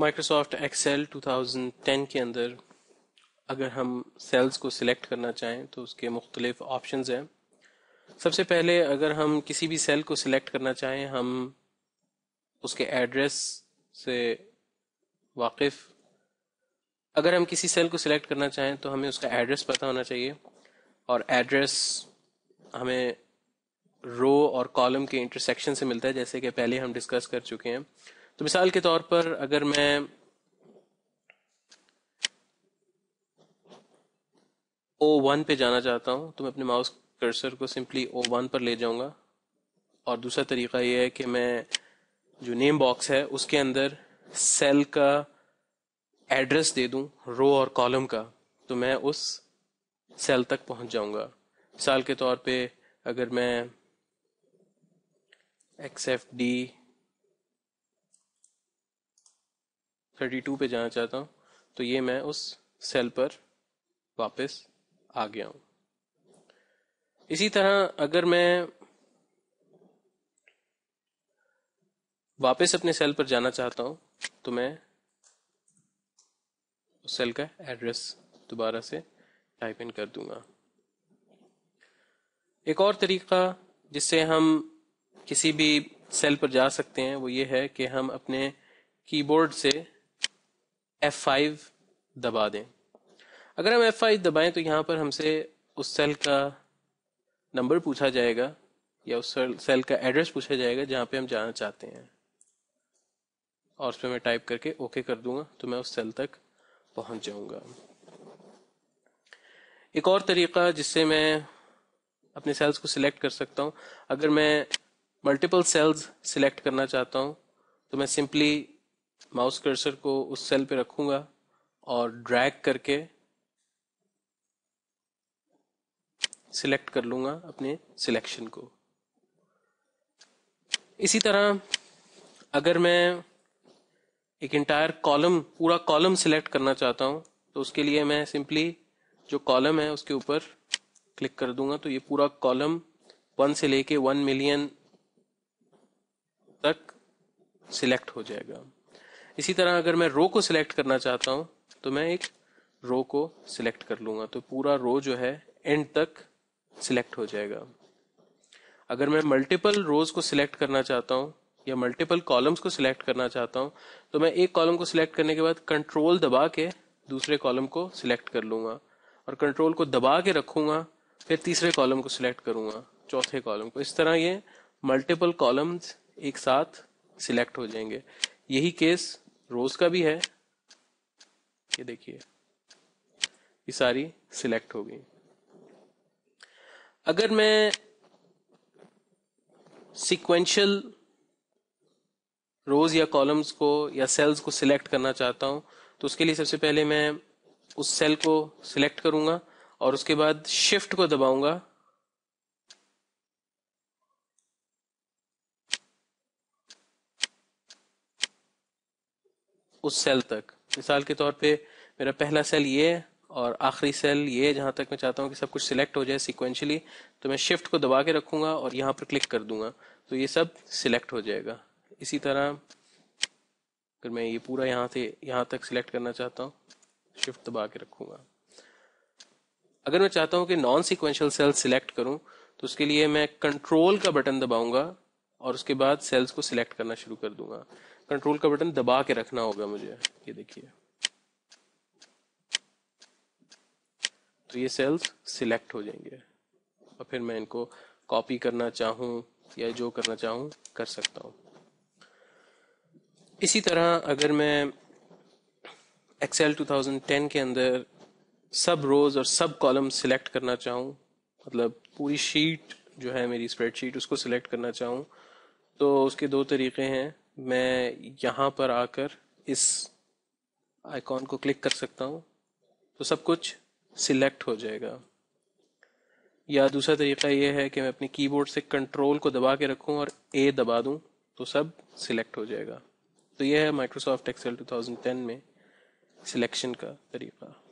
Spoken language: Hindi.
माइक्रोसॉफ्ट एक्सेल 2010 के अंदर अगर हम सेल्स को सिलेक्ट करना चाहें तो उसके मुख्तलिफ ऑप्शन हैं सबसे पहले अगर हम किसी भी सेल को सिलेक्ट करना चाहें हम उसके एड्रेस से वाकिफ़ अगर हम किसी सेल को सिलेक्ट करना चाहें तो हमें उसका एड्रेस पता होना चाहिए और एड्रेस हमें रो और कॉलम के इंटरसेक्शन से मिलता है जैसे कि पहले हम डिस्कस कर चुके हैं तो मिसाल के तौर पर अगर मैं ओ वन पे जाना चाहता हूं तो मैं अपने माउस कर्सर को सिंपली ओ वन पर ले जाऊंगा और दूसरा तरीका यह है कि मैं जो नेम बॉक्स है उसके अंदर सेल का एड्रेस दे दूं रो और कॉलम का तो मैं उस सेल तक पहुंच जाऊंगा मिसाल के तौर पे अगर मैं X F D thirty two पर जाना चाहता हूँ तो ये मैं उस सेल पर वापस आ गया हूँ इसी तरह अगर मैं वापस अपने सेल पर जाना चाहता हूँ तो मैं उस सेल का एड्रेस दोबारा से टाइप इन कर दूंगा एक और तरीका जिससे हम किसी भी सेल पर जा सकते हैं वो ये है कि हम अपने कीबोर्ड से F5 दबा दें अगर हम F5 दबाएं तो यहाँ पर हमसे उस सेल का नंबर पूछा जाएगा या उस सेल का एड्रेस पूछा जाएगा जहाँ पे हम जाना चाहते हैं और उसमें मैं टाइप करके ओके कर दूंगा तो मैं उस सेल तक पहुँच जाऊँगा एक और तरीका जिससे मैं अपने सेल्स को सिलेक्ट कर सकता हूँ अगर मैं मल्टीपल सेल्स सिलेक्ट करना चाहता हूँ तो मैं सिंपली माउस कर्सर को उस सेल पे रखूंगा और ड्रैग करके सिलेक्ट कर लूंगा अपने सिलेक्शन को इसी तरह अगर मैं एक इंटायर कॉलम पूरा कॉलम सिलेक्ट करना चाहता हूं तो उसके लिए मैं सिंपली जो कॉलम है उसके ऊपर क्लिक कर दूंगा तो ये पूरा कॉलम वन से लेके वन मिलियन तक सिलेक्ट हो जाएगा इसी तरह अगर मैं रो को सिलेक्ट करना चाहता हूँ तो मैं एक रो को सिलेक्ट कर लूंगा तो पूरा रो जो है एंड तक सिलेक्ट हो जाएगा अगर मैं मल्टीपल रोज को सिलेक्ट करना चाहता हूँ या मल्टीपल कॉलम्स को सिलेक्ट करना चाहता हूँ तो मैं एक कॉलम को सिलेक्ट करने के बाद कंट्रोल दबा के दूसरे कॉलम को सिलेक्ट कर लूंगा और कंट्रोल को दबा के रखूंगा फिर तीसरे कॉलम को सिलेक्ट करूंगा चौथे कॉलम को इस तरह ये मल्टीपल कॉलम्स एक साथ सिलेक्ट हो जाएंगे यही केस रोज का भी है ये देखिए ये सारी सिलेक्ट हो गई अगर मैं सिक्वेंशियल रोज या कॉलम्स को या सेल्स को सिलेक्ट करना चाहता हूं तो उसके लिए सबसे पहले मैं उस सेल को सिलेक्ट करूंगा और उसके बाद शिफ्ट को दबाऊंगा उस सेल तक मिसाल के तौर पे मेरा पहला सेल ये और आखिरी सेल ये जहां तक मैं चाहता हूँ कि सब कुछ सिलेक्ट हो जाए सिक्वेंशली तो मैं शिफ्ट को दबा के रखूंगा और यहाँ पर क्लिक कर दूंगा तो ये सब सिलेक्ट हो जाएगा इसी तरह अगर मैं ये पूरा यहाँ से यहाँ तक सिलेक्ट करना चाहता हूँ शिफ्ट दबा के रखूंगा अगर मैं चाहता हूँ कि नॉन सिक्वेंशियल सेल सिलेक्ट करूँ तो उसके लिए मैं कंट्रोल का बटन दबाऊंगा और उसके बाद सेल्स को सिलेक्ट करना शुरू कर दूंगा कंट्रोल का बटन दबा के रखना होगा मुझे ये देखिए तो ये सेल्स सिलेक्ट हो जाएंगे और फिर मैं इनको कॉपी करना चाहूँ या जो करना चाहूं कर सकता हूं इसी तरह अगर मैं एक्सेल 2010 के अंदर सब रोज और सब कॉलम सिलेक्ट करना चाहूं मतलब पूरी शीट जो है मेरी स्प्रेडशीट उसको सिलेक्ट करना चाहूं तो उसके दो तरीके हैं मैं यहाँ पर आकर इस आइकॉन को क्लिक कर सकता हूँ तो सब कुछ सिलेक्ट हो जाएगा या दूसरा तरीका यह है कि मैं अपने कीबोर्ड से कंट्रोल को दबा के रखूँ और ए दबा दूँ तो सब सिलेक्ट हो जाएगा तो यह है माइक्रोसॉफ्ट एक्सेल 2010 में सिलेक्शन का तरीका